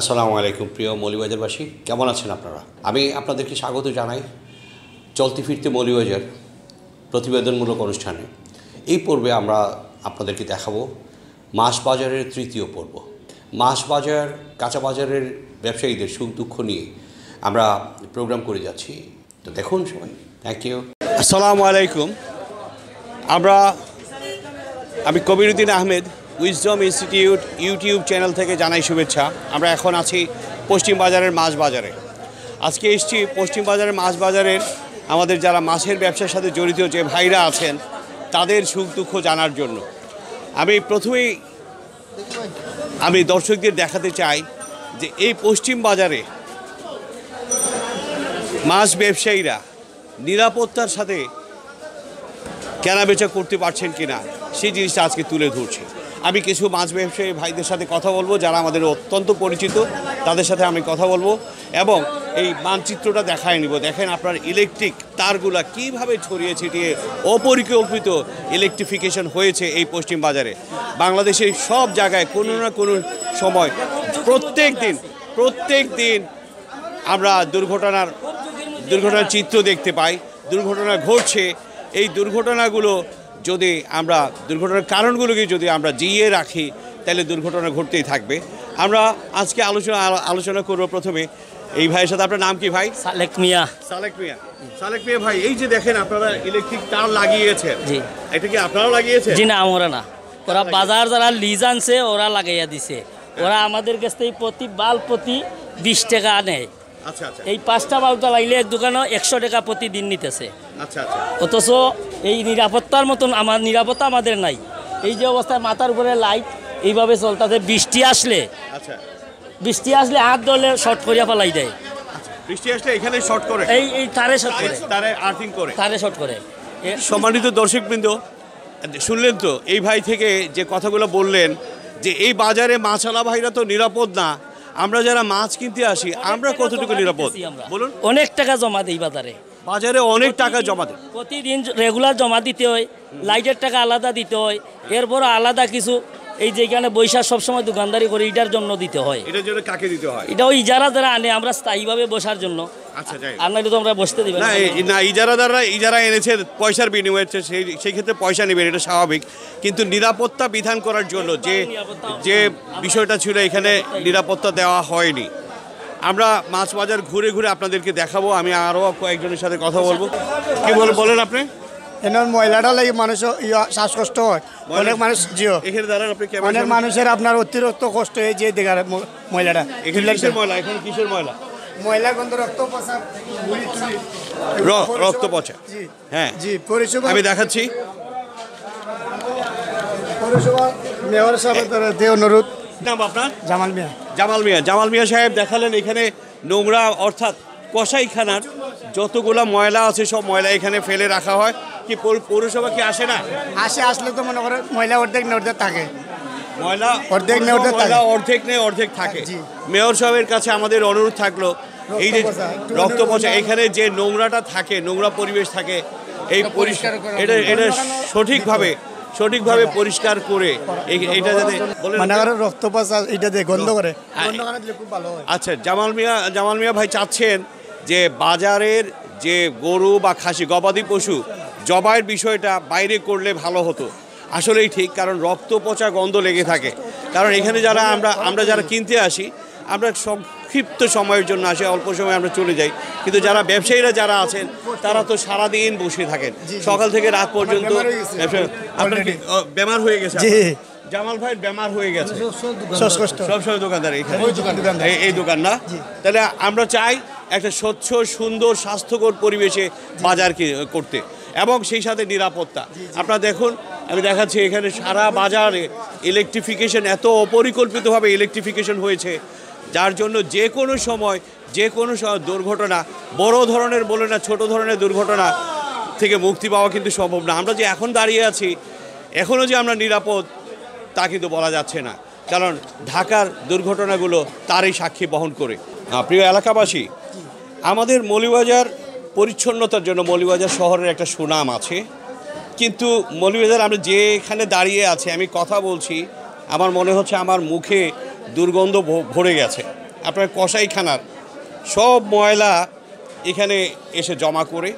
আসসালামু আলাইকুম প্রিয় মৌলিবাজারবাসী কেমন আছেন আপনারা আমি আপনাদেরকে স্বাগত জানাই চলতি ফিরতে মৌলিবাজার প্রতিবেদনমূলক অনুষ্ঠানে এই পর্বে আমরা আপনাদেরকে দেখাবো মাছ বাজারের তৃতীয় পর্ব মাছ বাজার কাঁচা বাজারের ব্যবসায়ীদের সুখ দুঃখ নিয়ে আমরা প্রোগ্রাম করে যাচ্ছি তো দেখুন সবাই থ্যাংক ইউ আসসালামু আলাইকুম আমরা আমি Kabiruddin Ahmed Wisdom Institute YouTube channel থেকে জানাই শুভেচ্ছা আমরা এখন আছি পশ্চিম বাজারের মাছ বাজারে আজকে এসছি পশ্চিম বাজারের মাছ বাজারের আমাদের যারা মাছের ব্যবসার সাথে জড়িত যে ভাইরা আছেন তাদের সুখ দুঃখ জানার জন্য আমি প্রথমেই আমি দর্শকদের দেখাতে চাই যে এই পশ্চিম বাজারে মাছ ব্যবসায়ীরা নিরাপত্তার সাথে কেনাবেচা করতে পারছেন কিনা সেই জিনিসটা আজকে তুলে ধরছে আমি কিছু মাছ ব্যবসায়ী ভাইদের সাথে কথা বলবো যারা আমাদের অত্যন্ত পরিচিত তাদের সাথে আমি কথা বলবো এবং এই মানচিত্রটা দেখায় নিব দেখেন আপনার ইলেকট্রিক তারগুলা কিভাবে ছড়িয়ে ছিটিয়ে অপরিকল্পিত ইলেকট্রিফিকেশন হয়েছে এই পশ্চিম বাজারে বাংলাদেশের সব জায়গায় কোনো না কোনো সময় প্রত্যেক দিন প্রত্যেক দিন আমরা দুর্ঘটনার দুর্ঘটনার চিত্র দেখতে পাই দুর্ঘটনা ঘটছে এই দুর্ঘটনাগুলো যদি আমরা দুর্ঘটনার কারণগুলোকে যদি আমরা জিয়ে রাখি তাহলে দুর্ঘটনা ঘটতেই থাকবে আমরা আজকে আলোচনা আলোচনা করবো প্রথমে এই ভাইয়ের সাথে আপনার নাম কি ভাই সালেক মিয়া সালেক মিয়া সালেক মিয়া ভাই এই যে দেখেন আপনারা ইলেকট্রিক তার লাগিয়েছে জি এটা কি আপনারাও লাগিয়েছে জি না আমরা না ওরা বাজার যারা লিজ আনছে ওরা লাগাইয়া দিছে ওরা আমাদের কাছ থেকে প্রতি বাল প্রতি বিশ টাকা নেয় আচ্ছা আচ্ছা এই পাঁচটা বালটা লাগাইলে এক দোকানও একশো টাকা প্রতিদিন নিতেছে আচ্ছা, আচ্ছা। অথচ এই নিরাপত্তার মতন আমার নিরাপত্তা আমাদের নাই এই যে অবস্থায় মাথার উপরে লাইট এইভাবে চলতে বৃষ্টি আসলে আচ্ছা। বৃষ্টি আসলে হাত ধরলে শর্ট করিয়া ফেলাই দেয় বৃষ্টি আসলে এখানে শর্ট করে এই তারে তারে আর্থিং করে তারে শর্ট করে শুনলেন তো এই ভাই থেকে যে কথাগুলো বললেন যে এই বাজারে মাছালা ভাইরা তো নিরাপদ না আমরা যারা মাছ কিনতে আসি আমরা কতটুকু নিরাপদ বলুন অনেক টাকা জমা দেয় বাজারে বাজারে অনেক টাকা জমা দেয় প্রতিদিন রেগুলার জমা দিতে হয় লাইটের টাকা আলাদা দিতে হয় এরপর আলাদা কিছু এই যেখানে বৈশাখ সবসময় দোকানদারি করে এটার জন্য দিতে হয় এটার জন্য কাকে দিতে হয় এটা ওই ইজারা যারা আনে আমরা স্থায়ীভাবে বসার জন্য আচ্ছা, আর আমরা বসতে দিবেন না ইজারাদাররা ইজারা এনেছে পয়সার বিনিময়ে সেই সেই ক্ষেত্রে পয়সা নেবেন এটা স্বাভাবিক কিন্তু নিরাপত্তা বিধান করার জন্য যে যে বিষয়টা ছিল এখানে নিরাপত্তা দেওয়া হয়নি আমরা মাছ বাজার ঘুরে ঘুরে আপনাদেরকে দেখাবো আমি আরও কয়েকজনের সাথে কথা বলবো কি বল বলেন আপনি এখন ময়লাটা লাগে মানুষ শ্বাসকষ্ট হয় অনেক মানুষ জিও এখানে দাঁড়ান অনেক মানুষের আপনার অতিরিক্ত কষ্ট হয়ে যে দেখার ময়লাটা এখানে কিসের ময়লা এখানে কিসের ময়লা ময়লা গন্ধ রক্ত রক্ত হ্যাঁ জি আমি দেখাচ্ছি মেয়র অনুরোধ নাম আপনার জামাল মিয়া জামাল মিয়া জামাল মিয়া সাহেব দেখালেন এখানে নোংরা অর্থাৎ কষাইখানার যতগুলো ময়লা আছে সব ময়লা এখানে ফেলে রাখা হয় কি পৌরসভা কি আসে না আসে আসলে তো মনে করে ময়লা অর্ধেক না অর্ধেক থাকে ময়লা অর্ধেক নেই অর্ধেক থাকে অর্ধেক নেই অর্ধেক থাকে মেয়র সাহেবের কাছে আমাদের অনুরোধ থাকলো এই যে রক্ত পচা এখানে যে নোংরাটা থাকে নোংরা পরিবেশ থাকে এই পরিষ্কার এটা এটা সঠিকভাবে সঠিকভাবে পরিষ্কার করে এটা যাতে মানে রক্তপাত এটা দিয়ে গন্ধ করে আচ্ছা জামাল মিয়া জামাল মিয়া ভাই চাচ্ছেন যে বাজারের যে গরু বা খাসি গবাদি পশু জবাইয়ের বিষয়টা বাইরে করলে ভালো হতো আসলেই ঠিক কারণ রক্ত পচা গন্ধ লেগে থাকে কারণ এখানে যারা আমরা আমরা যারা কিনতে আসি আমরা সব সংক্ষিপ্ত সময়ের জন্য আসে অল্প সময় আমরা চলে যাই কিন্তু যারা ব্যবসায়ীরা যারা আছেন তারা তো সারাদিন বসে থাকেন সকাল থেকে রাত পর্যন্ত আপনার বেমার হয়ে গেছে জামাল ভাই বেমার হয়ে গেছে সবসময় দোকানদার এখানে এই দোকান না তাহলে আমরা চাই একটা স্বচ্ছ সুন্দর স্বাস্থ্যকর পরিবেশে বাজার করতে এবং সেই সাথে নিরাপত্তা আপনারা দেখুন আমি দেখাচ্ছি এখানে সারা বাজারে ইলেকট্রিফিকেশন এত অপরিকল্পিতভাবে ইলেকট্রিফিকেশন হয়েছে যার জন্য যে কোনো সময় যে কোনো দুর্ঘটনা বড় ধরনের বলে না ছোট ধরনের দুর্ঘটনা থেকে মুক্তি পাওয়া কিন্তু সম্ভব না আমরা যে এখন দাঁড়িয়ে আছি এখনও যে আমরা নিরাপদ তা কিন্তু বলা যাচ্ছে না কারণ ঢাকার দুর্ঘটনাগুলো তারই সাক্ষী বহন করে প্রিয় এলাকাবাসী আমাদের মলিবাজার পরিচ্ছন্নতার জন্য মলিবাজার শহরের একটা সুনাম আছে কিন্তু মলিবাজার আমরা যেখানে দাঁড়িয়ে আছে আমি কথা বলছি আমার মনে হচ্ছে আমার মুখে দুর্গন্ধ ভরে গেছে আপনার কষাইখানার সব ময়লা এখানে এসে জমা করে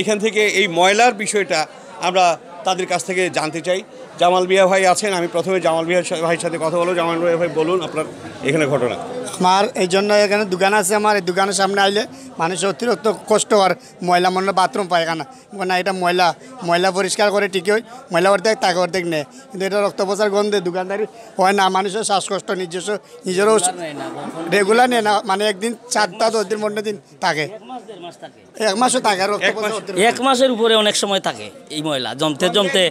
এখান থেকে এই ময়লার বিষয়টা আমরা তাদের কাছ থেকে জানতে চাই জামাল বিয়া ভাই আছেন আমি প্রথমে জামাল বিয়া ভাইয়ের সাথে কথা বলো জামাল বিয়া ভাই বলুন আপনার এখানে ঘটনা আমার এই জন্য এখানে দোকান আছে আমার এই দোকানের সামনে আইলে মানুষের অতিরিক্ত কষ্ট আর ময়লা মনে বাথরুম এখানে না এটা ময়লা ময়লা পরিষ্কার করে ঠিকই হয় ময়লা অর্ধেক তাকে অর্ধেক নেয় কিন্তু এটা রক্তপ্রচার গন্ধে দোকানদারি হয় না মানুষের শ্বাসকষ্ট নিজস্ব নিজেরও রেগুলার নেয় না মানে একদিন চারটা দশ দিন পনেরো দিন থাকে এক মাসের উপরে অনেক সময় থাকে এই ময়লা জমতে জমতে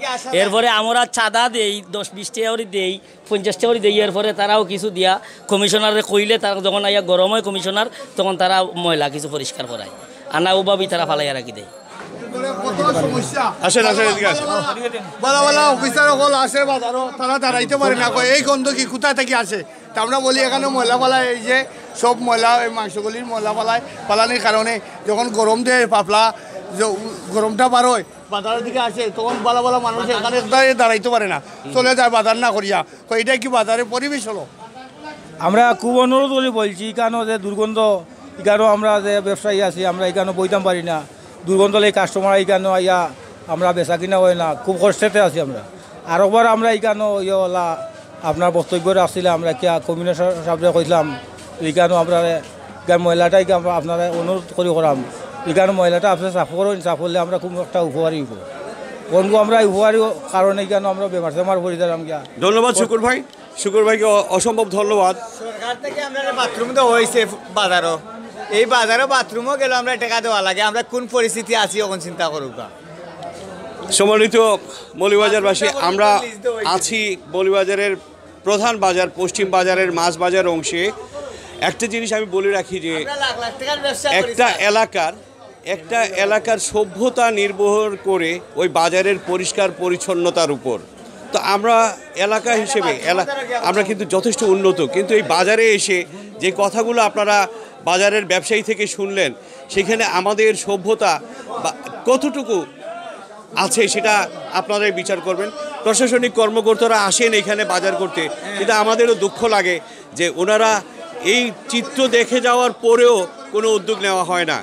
এরপরে আমরা চাঁদা দেই দশ বিশ টাকা দেই পঞ্চাশ টাকা দেই এরপরে তারাও কিছু দিয়া কমিশনারে কইলে তারা যখন আইয়া গরম হয় কমিশনার তখন তারা ময়লা কিছু পরিষ্কার করায় আনা ওভাবেই তারা ফালাইয়া রাখি দেয় অফিসার তারা তারাইতে পারে না এই গন্ধ কি কোথা থেকে আসে তা আমরা বলি এখানে ময়লা বলা এই যে সব ময়লা এই মাংসগুলির ময়লা পালায় পালানির কারণে যখন গরম দেয় পাপলা গরমটা বাড়য় বাজারের দিকে আসে তখন বলা বলা মানুষ এখানে দাঁড়াইতে পারে না চলে যায় বাজার না করিয়া তো এটা কি বাজারের পরিবেশ হলো আমরা খুব অনুরোধ করে বলছি কেন যে দুর্গন্ধ এখানেও আমরা যে ব্যবসায়ী আছি আমরা এখানে বইতাম পারি না দুর্গন্ধ লাগে কাস্টমার এখানে ইয়া আমরা বেচা কিনা হয় না খুব কষ্টেতে আছি আমরা আর আমরা এখানে ইয়ে আপনার বক্তব্য আসছিলাম আমরা কিয়া কমিউনিকেশন সাবজেক্ট কইলাম ইগানো আপনারা মহিলাটাই আপনারা অনুরোধ করি করাম কারণে মহিলাটা আপনার সাফ করুন সাফ করলে আমরা খুব একটা উপকারী হব কোনগু আমরা উপকারী কারণে কেন আমরা বেমার সেমার করি দিলাম গিয়া ধন্যবাদ শুকুর ভাই শুকুর ভাইকে অসম্ভব ধন্যবাদ সরকার থেকে আমরা বাথরুম তো হয়েছে বাজারও এই বাজারও বাথরুমও গেলে আমরা টেকা দেওয়া লাগে আমরা কোন পরিস্থিতি আছি এখন চিন্তা করুক সম্মানিত বলিবাজারবাসী আমরা আছি বলিবাজারের প্রধান বাজার পশ্চিম বাজারের মাছ বাজার অংশে একটা জিনিস আমি বলে রাখি যে একটা এলাকার একটা এলাকার সভ্যতা নির্ভর করে ওই বাজারের পরিষ্কার পরিচ্ছন্নতার উপর তো আমরা এলাকা হিসেবে আমরা কিন্তু যথেষ্ট উন্নত কিন্তু এই বাজারে এসে যে কথাগুলো আপনারা বাজারের ব্যবসায়ী থেকে শুনলেন সেখানে আমাদের সভ্যতা কতটুকু আছে সেটা আপনারাই বিচার করবেন প্রশাসনিক কর্মকর্তারা আসেন এখানে বাজার করতে কিন্তু আমাদেরও দুঃখ লাগে যে ওনারা এই চিত্র দেখে যাওয়ার পরেও কোনো উদ্যোগ নেওয়া হয় না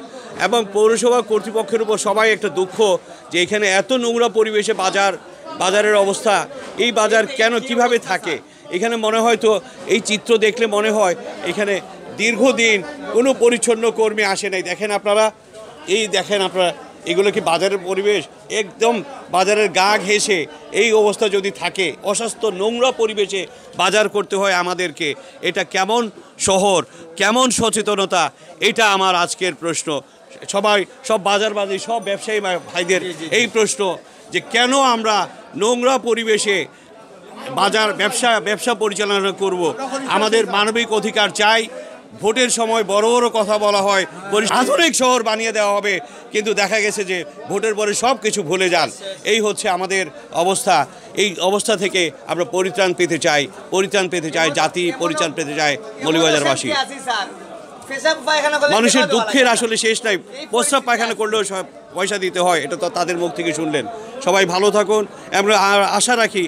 এবং পৌরসভা কর্তৃপক্ষের উপর সবাই একটা দুঃখ যে এখানে এত নোংরা পরিবেশে বাজার বাজারের অবস্থা এই বাজার কেন কিভাবে থাকে এখানে মনে হয় তো এই চিত্র দেখলে মনে হয় এখানে দীর্ঘদিন কোনো পরিচ্ছন্ন কর্মী আসে নাই দেখেন আপনারা এই দেখেন আপনারা এগুলো কি বাজারের পরিবেশ একদম বাজারের গা ঘেসে এই অবস্থা যদি থাকে অস্বাস্থ্য নোংরা পরিবেশে বাজার করতে হয় আমাদেরকে এটা কেমন শহর কেমন সচেতনতা এটা আমার আজকের প্রশ্ন সবাই সব বাজারবাজি সব ব্যবসায়ী ভাইদের এই প্রশ্ন যে কেন আমরা নোংরা পরিবেশে বাজার ব্যবসা ব্যবসা পরিচালনা করব আমাদের মানবিক অধিকার চাই ভোটের সময় বড় বড় কথা বলা হয় আধুনিক শহর বানিয়ে দেওয়া হবে কিন্তু দেখা গেছে যে ভোটের পরে সব কিছু ভুলে যান এই হচ্ছে আমাদের অবস্থা এই অবস্থা থেকে আমরা পরিত্রাণ পেতে চাই পরিত্রাণ পেতে চাই জাতি পরিত্রাণ পেতে চাই মলিবাজারবাসী মানুষের দুঃখের আসলে শেষ নাই প্রস্রাব পায়খানা করলেও সব পয়সা দিতে হয় এটা তো তাদের মুখ থেকে শুনলেন সবাই ভালো থাকুন আমরা আশা রাখি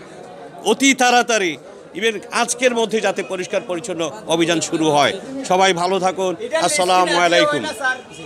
অতি তাড়াতাড়ি ইভেন আজকের মধ্যে যাতে পরিষ্কার পরিচ্ছন্ন অভিযান শুরু হয় সবাই ভালো থাকুন আসসালামু আলাইকুম